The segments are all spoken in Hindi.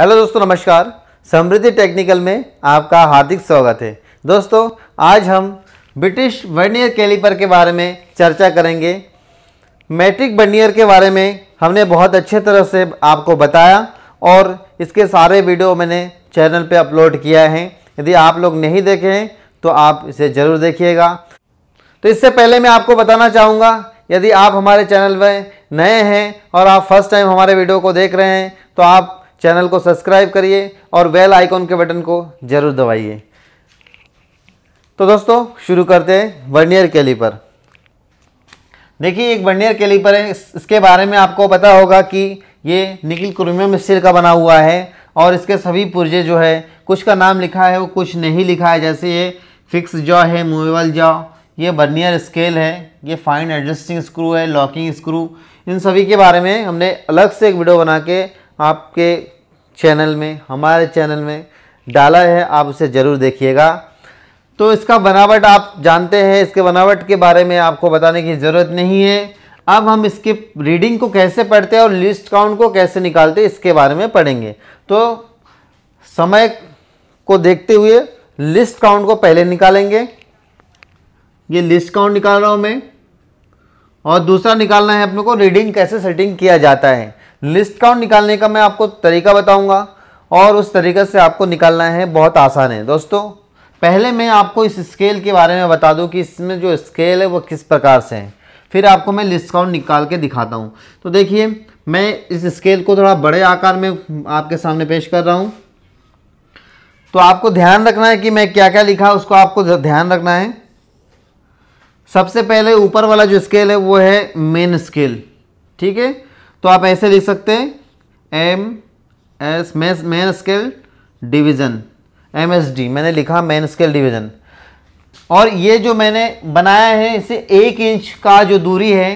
हेलो दोस्तों नमस्कार समृद्धि टेक्निकल में आपका हार्दिक स्वागत है दोस्तों आज हम ब्रिटिश वर्नियर कैलिपर के बारे में चर्चा करेंगे मैट्रिक वर्नियर के बारे में हमने बहुत अच्छे तरह से आपको बताया और इसके सारे वीडियो मैंने चैनल पे अपलोड किया है यदि आप लोग नहीं देखे हैं तो आप इसे ज़रूर देखिएगा तो इससे पहले मैं आपको बताना चाहूँगा यदि आप हमारे चैनल में नए हैं और आप फर्स्ट टाइम हमारे वीडियो को देख रहे हैं तो आप चैनल को सब्सक्राइब करिए और बेल आइकॉन के बटन को ज़रूर दबाइए तो दोस्तों शुरू करते हैं वर्नियर कैलिपर देखिए एक वर्नियर कैलिपर है इसके बारे में आपको पता होगा कि ये निकिल क्रोमियम स्टील का बना हुआ है और इसके सभी पुर्जे जो है कुछ का नाम लिखा है वो कुछ नहीं लिखा है जैसे ये फिक्स जॉ है मूवेबल जॉ ये बर्नियर स्केल है ये फाइन एडजस्टिंग स्क्रू है लॉकिंग स्क्रू इन सभी के बारे में हमने अलग से एक वीडियो बना के आपके चैनल में हमारे चैनल में डाला है आप उसे ज़रूर देखिएगा तो इसका बनावट आप जानते हैं इसके बनावट के बारे में आपको बताने की ज़रूरत नहीं है अब हम इसके रीडिंग को कैसे पढ़ते हैं और लिस्ट काउंट को कैसे निकालते हैं इसके बारे में पढ़ेंगे तो समय को देखते हुए लिस्ट काउंट को पहले निकालेंगे ये लिस्ट काउंट निकाल रहा हूँ मैं और दूसरा निकालना है अपने को रीडिंग कैसे सेटिंग किया जाता है लिस्ट काउंट निकालने का मैं आपको तरीका बताऊंगा और उस तरीके से आपको निकालना है बहुत आसान है दोस्तों पहले मैं आपको इस स्केल के बारे में बता दूं कि इसमें जो स्केल है वो किस प्रकार से है फिर आपको मैं लिस्ट काउंट निकाल के दिखाता हूँ तो देखिए मैं इस स्केल को थोड़ा बड़े आकार में आपके सामने पेश कर रहा हूँ तो आपको ध्यान रखना है कि मैं क्या क्या लिखा उसको आपको ध्यान रखना है सबसे पहले ऊपर वाला जो स्केल है वो है मेन स्केल ठीक है तो आप ऐसे लिख सकते हैं M S main main scale division M S D मैंने लिखा मेन स्केल डिवीज़न और ये जो मैंने बनाया है इसे एक इंच का जो दूरी है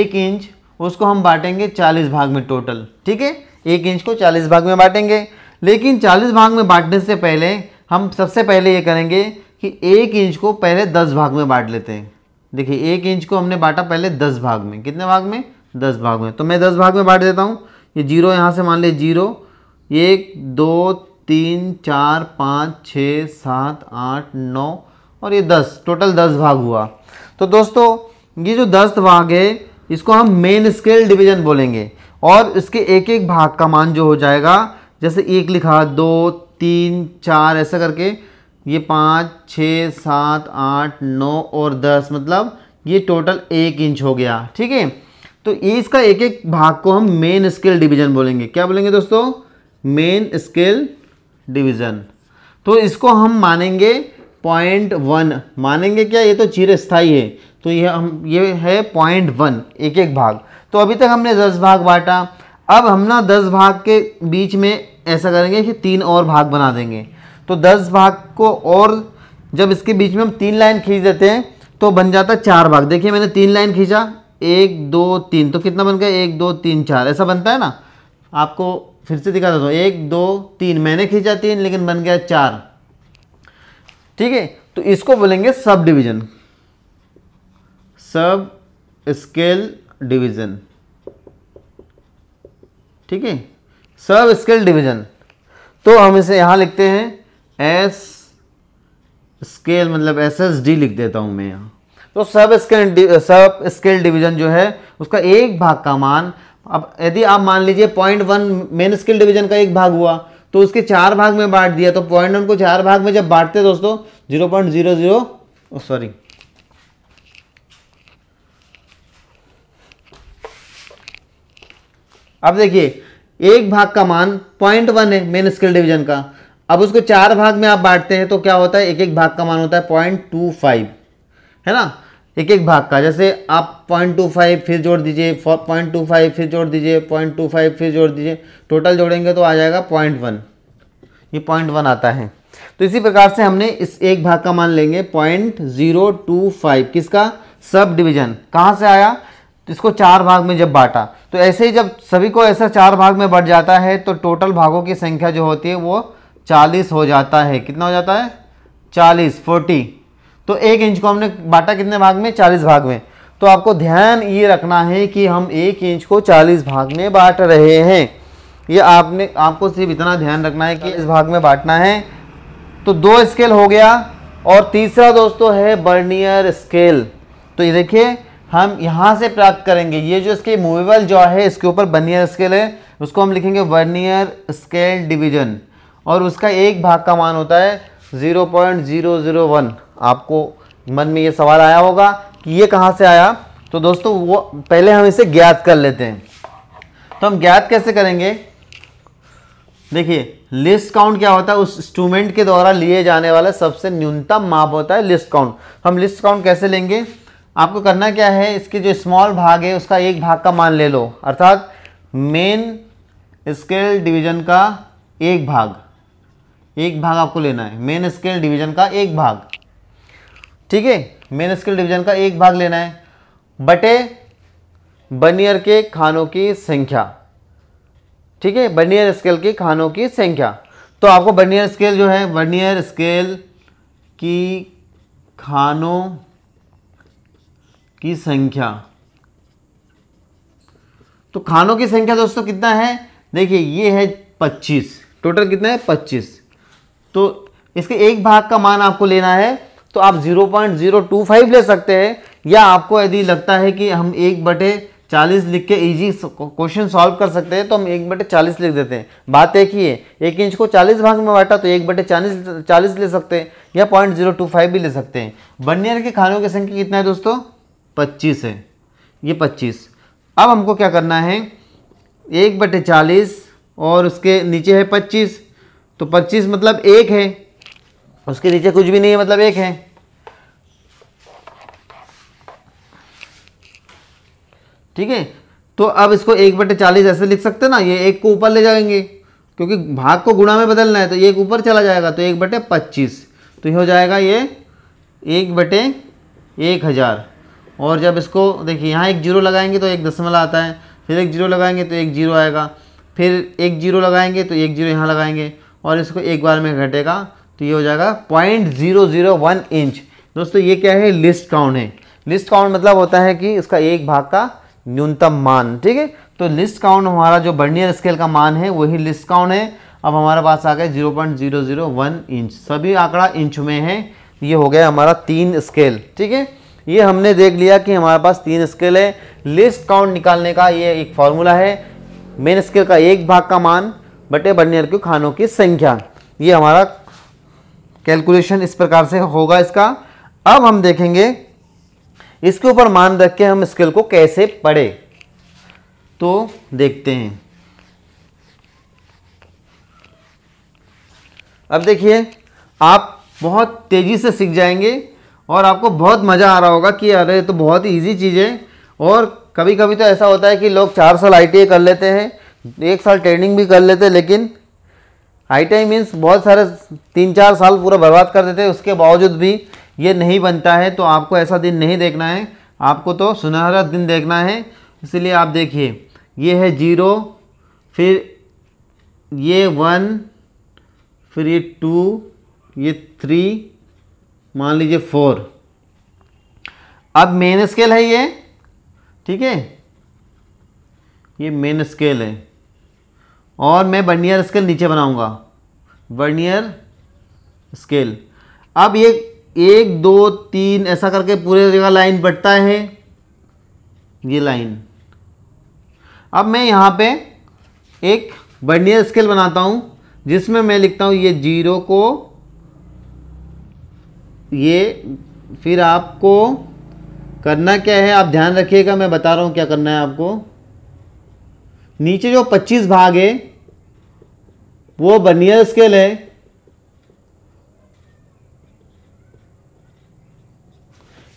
एक इंच उसको हम बांटेंगे चालीस भाग में टोटल ठीक है एक इंच को चालीस भाग में बांटेंगे लेकिन चालीस भाग में बांटने से पहले हम सबसे पहले ये करेंगे कि एक इंच को पहले दस भाग में बांट लेते हैं देखिए एक इंच को हमने बांटा पहले दस भाग में कितने भाग में दस भाग में तो मैं दस भाग में बांट देता हूँ ये जीरो यहाँ से मान ले जीरो एक दो तीन चार पाँच छः सात आठ नौ और ये दस टोटल दस भाग हुआ तो दोस्तों ये जो दस भाग है इसको हम मेन स्केल डिवीजन बोलेंगे और इसके एक एक भाग का मान जो हो जाएगा जैसे एक लिखा दो तीन चार ऐसा करके ये पाँच छः सात आठ नौ और दस मतलब ये टोटल एक इंच हो गया ठीक है तो ये इसका एक एक भाग को हम मेन स्केल डिवीजन बोलेंगे क्या बोलेंगे दोस्तों मेन स्केल डिवीजन तो इसको हम मानेंगे पॉइंट वन मानेंगे क्या ये तो चिरस्थाई है तो ये हम ये है पॉइंट वन एक एक भाग तो अभी तक हमने दस भाग बांटा अब हम ना दस भाग के बीच में ऐसा करेंगे कि तीन और भाग बना देंगे तो दस भाग को और जब इसके बीच में हम तीन लाइन खींच देते हैं तो बन जाता चार भाग देखिए मैंने तीन लाइन खींचा एक दो तीन तो कितना बन गया एक दो तीन चार ऐसा बनता है ना आपको फिर से दिखा देता हूँ एक दो तीन मैंने खींचा तीन लेकिन बन गया चार ठीक है तो इसको बोलेंगे सब डिवीजन सब स्केल डिवीजन ठीक है सब स्केल डिवीजन तो हम इसे यहां लिखते हैं एस स्केल मतलब एस एस डी लिख देता हूं मैं यहां तो सब स्केल सब स्केल डिवीजन जो है उसका एक भाग का मान अब यदि आप मान लीजिए point one main scale division का एक भाग हुआ तो उसके चार भाग में बांट दिया तो पॉइंट वन को चार भाग में जब बांटते दोस्तों zero point zero zero sorry अब देखिए एक भाग का मान पॉइंट वन है मेन स्केल डिवीजन का अब उसको चार भाग में आप बांटते हैं तो क्या होता है एक एक भाग का मान होता है पॉइंट टू फाइव है ना एक एक भाग का जैसे आप पॉइंट टू फाइव फिर जोड़ दीजिए पॉइंट टू फाइव फिर जोड़ दीजिए पॉइंट टू फाइव फिर जोड़ दीजिए टोटल जोड़ेंगे तो आ जाएगा पॉइंट वन ये पॉइंट वन आता है तो इसी प्रकार से हमने इस एक भाग का मान लेंगे पॉइंट जीरो टू फाइव किसका सब डिविज़न कहाँ से आया तो इसको चार भाग में जब बांटा तो ऐसे ही जब सभी को ऐसा चार भाग में बढ़ जाता है तो टोटल भागों की संख्या जो होती है वो चालीस हो जाता है कितना हो जाता है चालीस फोर्टी तो एक इंच को हमने बांटा कितने भाग में चालीस भाग में तो आपको ध्यान ये रखना है कि हम एक इंच को चालीस भाग में बांट रहे हैं ये आपने आपको सिर्फ इतना ध्यान रखना है कि इस भाग में बांटना है तो दो स्केल हो गया और तीसरा दोस्तों है बर्नियर स्केल तो ये देखिए हम यहाँ से प्राप्त करेंगे ये जो इसके मूवेबल जो है इसके ऊपर बर्नियर स्केल है उसको हम लिखेंगे वर्नियर स्केल डिवीजन और उसका एक भाग का मान होता है 0.001 आपको मन में ये सवाल आया होगा कि ये कहाँ से आया तो दोस्तों वो पहले हम इसे ज्ञात कर लेते हैं तो हम ज्ञात कैसे करेंगे देखिए लिस्ट काउंट क्या होता है उस इंस्ट्रूमेंट के द्वारा लिए जाने वाला सबसे न्यूनतम माप होता है लिस्ट काउंट हम लिस्ट काउंट कैसे लेंगे आपको करना क्या है इसके जो स्मॉल भाग है उसका एक भाग का मान ले लो अर्थात मेन स्केल डिवीजन का एक भाग एक भाग आपको लेना है मेन स्केल डिवीजन का एक भाग ठीक है मेन स्केल डिवीजन का एक भाग लेना है बटे बनियर के खानों की संख्या ठीक है बनियर स्केल के खानों की संख्या तो आपको बनियर स्केल जो है बनियर स्केल की खानों की संख्या तो खानों की संख्या दोस्तों कितना है देखिए ये है 25 टोटल कितना है 25 तो इसके एक भाग का मान आपको लेना है तो आप 0.025 ले सकते हैं या आपको यदि लगता है कि हम एक बटे चालीस लिख के इजी क्वेश्चन सॉल्व कर सकते हैं तो हम एक बटे चालीस लिख देते हैं बात एक ही है एक इंच को चालीस भाग में बांटा तो एक बटे चालीस चालीस ले सकते हैं या पॉइंट जीरो टू फाइव भी ले सकते हैं बनियर के खानों की संख्या कितना है दोस्तों पच्चीस है ये पच्चीस अब हमको क्या करना है एक बटे चालीस और उसके नीचे है पच्चीस तो पच्चीस मतलब एक है उसके नीचे कुछ भी नहीं है मतलब एक है ठीक है तो अब इसको एक बटे चालीस ऐसे लिख सकते ना ये एक को ऊपर ले जाएंगे क्योंकि भाग को गुणा में बदलना है तो एक ऊपर चला जाएगा तो एक बटे पच्चीस तो ये हो जाएगा ये एक बटे एक हज़ार और जब इसको देखिए यहाँ एक जीरो लगाएंगे तो एक दशमलव आता है फिर एक जीरो लगाएंगे तो एक जीरो आएगा फिर एक जीरो लगाएंगे तो एक जीरो यहाँ लगाएंगे और इसको एक बार में घटेगा तो ये हो जाएगा point zero zero one inch दोस्तों ये क्या है लिस्ट काउंट है लिस्ट काउंट मतलब होता है कि इसका एक भाग का न्यूनतम मान ठीक है तो लिस्ट काउंट हमारा जो बर्नियर स्केल का मान है वही लिस्ट काउंट है अब हमारे पास आ गए zero point zero zero one inch सभी आंकड़ा इंच में है ये हो गया हमारा तीन स्केल ठीक है ये हमने देख लिया कि हमारे पास तीन स्केल है लिस्ट काउंट निकालने का ये एक फॉर्मूला है मेन स्केल का एक भाग का मान बटे बर्नियर के खानों की संख्या ये हमारा कैलकुलेशन इस प्रकार से होगा इसका अब हम देखेंगे इसके ऊपर मान रख के हम स्केल को कैसे पढ़े तो देखते हैं अब देखिए आप बहुत तेज़ी से सीख जाएंगे और आपको बहुत मज़ा आ रहा होगा कि अरे तो बहुत ही ईजी चीज़ है और कभी कभी तो ऐसा होता है कि लोग चार साल आई e कर लेते हैं एक साल ट्रेनिंग भी कर लेते लेकिन आई मीन्स बहुत सारे तीन चार साल पूरा बर्बाद कर देते उसके बावजूद भी ये नहीं बनता है तो आपको ऐसा दिन नहीं देखना है आपको तो सुनहरा दिन देखना है इसलिए आप देखिए ये है जीरो फिर ये वन फिर ये टू ये थ्री मान लीजिए फोर अब मेन स्केल है ये ठीक है ये मेन स्केल है और मैं वर्नियर स्केल नीचे बनाऊंगा वर्नियर स्केल अब ये एक दो तीन ऐसा करके पूरे जगह लाइन बढ़ता है ये लाइन अब मैं यहाँ पे एक वर्नियर स्केल बनाता हूँ जिसमें मैं लिखता हूँ ये जीरो को ये फिर आपको करना क्या है आप ध्यान रखिएगा मैं बता रहा हूँ क्या करना है आपको नीचे जो 25 भाग है वो बनियर स्केल है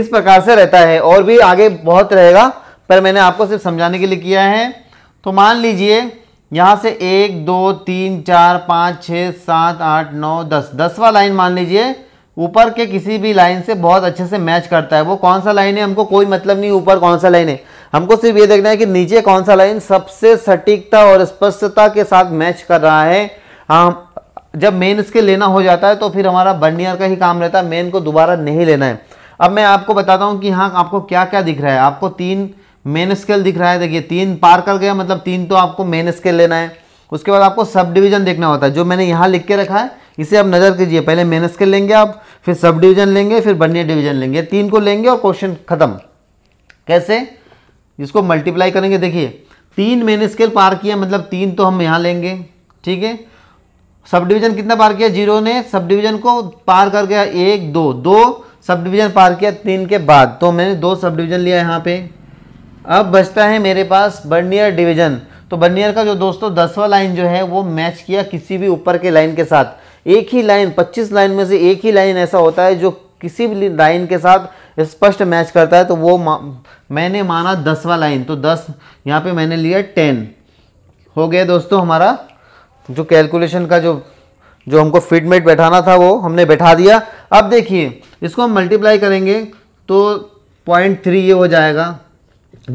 इस प्रकार से रहता है और भी आगे बहुत रहेगा पर मैंने आपको सिर्फ समझाने के लिए किया है तो मान लीजिए यहां से एक दो तीन चार पाँच छ सात आठ नौ दस दसवा लाइन मान लीजिए ऊपर के किसी भी लाइन से बहुत अच्छे से मैच करता है वो कौन सा लाइन है हमको कोई मतलब नहीं ऊपर कौन सा लाइन है हमको सिर्फ ये देखना है कि नीचे कौन सा लाइन सबसे सटीकता और स्पष्टता के साथ मैच कर रहा है हम हाँ, जब मेन स्केल लेना हो जाता है तो फिर हमारा बर्नियर का ही काम रहता है मेन को दोबारा नहीं लेना है अब मैं आपको बताता हूँ कि हाँ आपको क्या क्या दिख रहा है आपको तीन मेन स्केल दिख रहा है देखिए तीन पार कर गया मतलब तीन तो आपको मेन स्केल लेना है उसके बाद आपको सब डिवीजन देखना होता है जो मैंने यहाँ लिख के रखा है इसे आप नज़र कीजिए पहले मेन स्केल लेंगे आप फिर सब डिवीजन लेंगे फिर बर्नियर डिवीजन लेंगे तीन को लेंगे और क्वेश्चन खत्म कैसे जिसको मल्टीप्लाई करेंगे देखिए तीन मैंने स्केल पार किया मतलब तीन तो हम यहाँ लेंगे ठीक है सब डिवीज़न कितना पार किया जीरो ने सब डिवीज़न को पार कर गया एक दो दो सब डिवीज़न पार किया तीन के बाद तो मैंने दो सब डिवीज़न लिया यहाँ पे अब बचता है मेरे पास बर्नियर डिवीज़न तो बर्नियर का जो दोस्तों दसवा लाइन जो है वो मैच किया किसी भी ऊपर के लाइन के साथ एक ही लाइन पच्चीस लाइन में से एक ही लाइन ऐसा होता है जो किसी भी लाइन के साथ स्पष्ट मैच करता है तो वो मा, मैंने माना दसवा लाइन तो दस यहाँ पे मैंने लिया टेन हो गया दोस्तों हमारा जो कैलकुलेशन का जो जो हमको फिटमेट बैठाना था वो हमने बैठा दिया अब देखिए इसको हम मल्टीप्लाई करेंगे तो पॉइंट थ्री ये हो जाएगा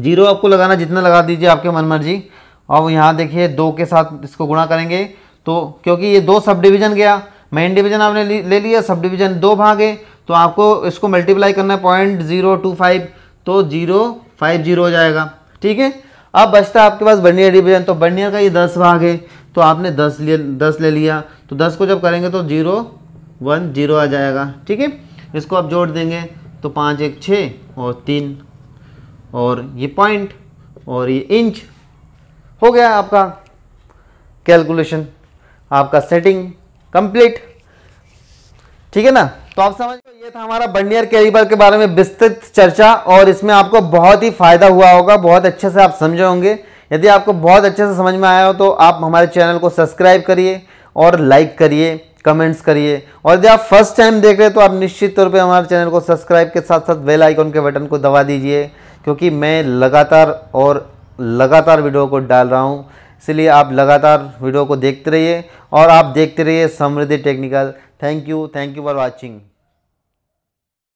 जीरो आपको लगाना जितना लगा दीजिए आपके मन मर्जी और यहाँ देखिए दो के साथ इसको गुणा करेंगे तो क्योंकि ये दो सब डिवीज़न गया मेन डिवीज़न आपने ले लिया सब डिवीज़न दो भागे तो आपको इसको मल्टीप्लाई करना है पॉइंट जीरो टू फाइव तो जीरो फाइव जीरो हो जाएगा ठीक है अब बचता है आपके पास बर्नियर डिवीजन तो बर्नियर का ये दस भाग है तो आपने दस लिए दस ले लिया तो दस को जब करेंगे तो जीरो वन जीरो आ जाएगा ठीक है इसको आप जोड़ देंगे तो पाँच एक छः और तीन और ये पॉइंट और ये इंच हो गया आपका कैलकुलेशन आपका सेटिंग कंप्लीट ठीक है ना तो आप समझ ये था हमारा बंडियर कैलिपर के बारे में विस्तृत चर्चा और इसमें आपको बहुत ही फायदा हुआ होगा बहुत अच्छे से आप समझे होंगे यदि आपको बहुत अच्छे से समझ में आया हो तो आप हमारे चैनल को सब्सक्राइब करिए और लाइक करिए कमेंट्स करिए और यदि आप फर्स्ट टाइम देख रहे हैं तो आप निश्चित तौर पे हमारे चैनल को सब्सक्राइब के साथ साथ बेल आइकॉन के बटन को दबा दीजिए क्योंकि मैं लगातार और लगातार वीडियो को डाल रहा हूँ इसलिए आप लगातार वीडियो को देखते रहिए और आप देखते रहिए Samriddhi technical thank you thank you for watching